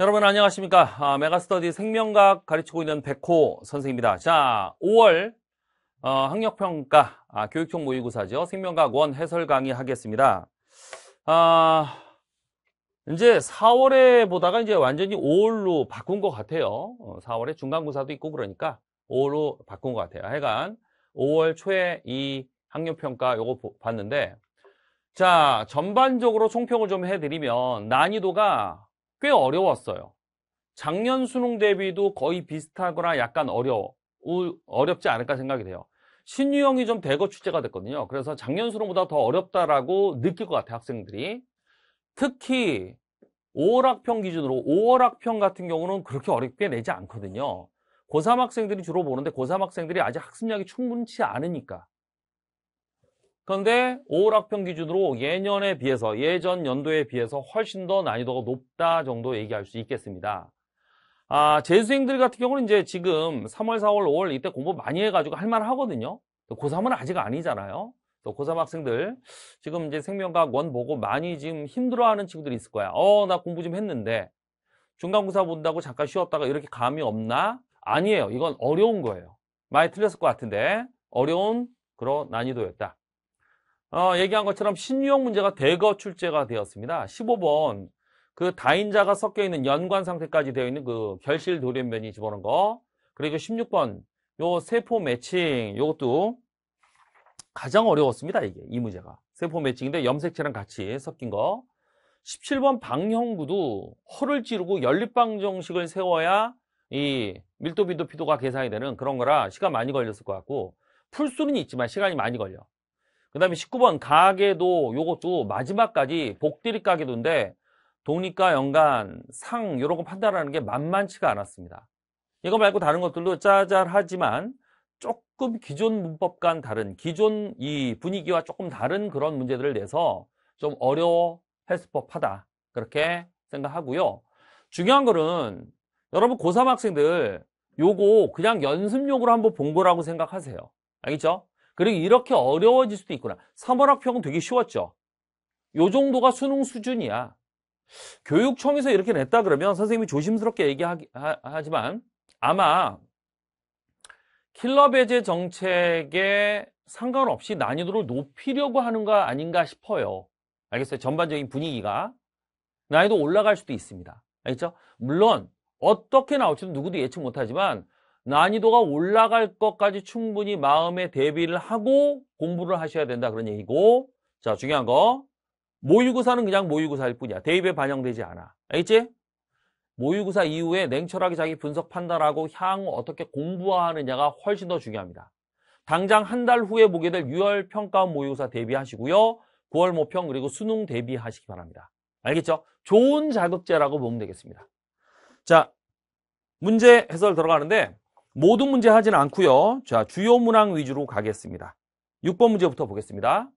여러분 안녕하십니까 아, 메가스터디 생명과학 가르치고 있는 백호 선생입니다 자 5월 어, 학력평가 아, 교육청 모의고사죠 생명과학 원 해설 강의 하겠습니다 아, 이제 4월에 보다가 이제 완전히 5월로 바꾼 것 같아요 어, 4월에 중간고사도 있고 그러니까 5월로 바꾼 것 같아요 하여간 5월 초에 이 학력평가 요거 봤는데 자 전반적으로 총평을 좀 해드리면 난이도가 꽤 어려웠어요. 작년 수능 대비도 거의 비슷하거나 약간 어려 어렵지 않을까 생각이 돼요. 신유형이 좀 대거 출제가 됐거든요. 그래서 작년 수능보다 더 어렵다라고 느낄 것 같아요, 학생들이. 특히 5월 학평 기준으로 5월 학평 같은 경우는 그렇게 어렵게 내지 않거든요. 고3 학생들이 주로 보는데 고3 학생들이 아직 학습량이 충분치 않으니까 그런데 오락평 기준으로 예년에 비해서 예전 연도에 비해서 훨씬 더 난이도가 높다 정도 얘기할 수 있겠습니다. 아, 재수생들 같은 경우는 이제 지금 3월, 4월, 5월 이때 공부 많이 해가지고 할말 하거든요. 고3은 아직 아니잖아요. 고3 학생들 지금 이제 생명과학 원 보고 많이 지금 힘들어하는 친구들이 있을 거야. 어, 나 공부 좀 했는데 중간고사 본다고 잠깐 쉬었다가 이렇게 감이 없나? 아니에요. 이건 어려운 거예요. 많이 틀렸을 것 같은데 어려운 그런 난이도였다. 어, 얘기한 것처럼 신유형 문제가 대거 출제가 되었습니다. 15번 그 다인자가 섞여 있는 연관 상태까지 되어 있는 그 결실 도련변이 집어넣은 거 그리고 16번 요 세포 매칭 요것도 가장 어려웠습니다. 이게 이 문제가 세포 매칭인데 염색체랑 같이 섞인 거 17번 방형구도 허를 찌르고 연립방정식을 세워야 이 밀도, 비도 피도가 계산이 되는 그런 거라 시간 많이 걸렸을 것 같고 풀 수는 있지만 시간이 많이 걸려. 그 다음에 19번 가계도 요것도 마지막까지 복디립 가계도인데 독립과 연간, 상요런거 판단하는 게 만만치가 않았습니다. 이거 말고 다른 것들도 짜잘하지만 조금 기존 문법과는 다른 기존 이 분위기와 조금 다른 그런 문제들을 내서 좀 어려워했을 법하다 그렇게 생각하고요. 중요한 거는 여러분 고3 학생들 요거 그냥 연습용으로 한번 본 거라고 생각하세요. 알겠죠? 그리고 이렇게 어려워질 수도 있구나. 3월학평은 되게 쉬웠죠. 요 정도가 수능 수준이야. 교육청에서 이렇게 냈다 그러면 선생님이 조심스럽게 얘기하지만 아마 킬러 배제 정책에 상관없이 난이도를 높이려고 하는 거 아닌가 싶어요. 알겠어요? 전반적인 분위기가 난이도 올라갈 수도 있습니다. 알겠죠? 물론 어떻게 나올지도 누구도 예측 못하지만 난이도가 올라갈 것까지 충분히 마음에 대비를 하고 공부를 하셔야 된다 그런 얘기고 자 중요한 거 모의고사는 그냥 모의고사일 뿐이야 대입에 반영되지 않아 알겠지? 모의고사 이후에 냉철하게 자기 분석 판단하고 향후 어떻게 공부하느냐가 훨씬 더 중요합니다 당장 한 달 후에 보게 될 6월 평가 모의고사 대비하시고요 9월 모평 그리고 수능 대비하시기 바랍니다 알겠죠? 좋은 자격제라고 보면 되겠습니다 자 문제 해설 들어가는데 모든 문제 하진 않고요. 자, 주요 문항 위주로 가겠습니다. 6번 문제부터 보겠습니다.